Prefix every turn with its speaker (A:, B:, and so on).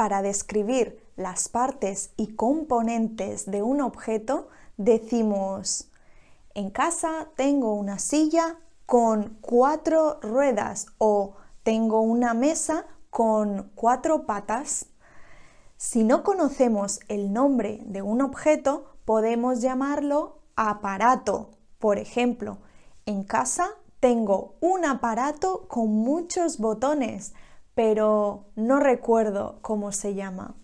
A: Para describir las partes y componentes de un objeto, decimos, en casa tengo una silla con cuatro ruedas o tengo una mesa con cuatro patas. Si no conocemos el nombre de un objeto, podemos llamarlo aparato. Por ejemplo, en casa tengo un aparato con muchos botones, pero no recuerdo cómo se llama.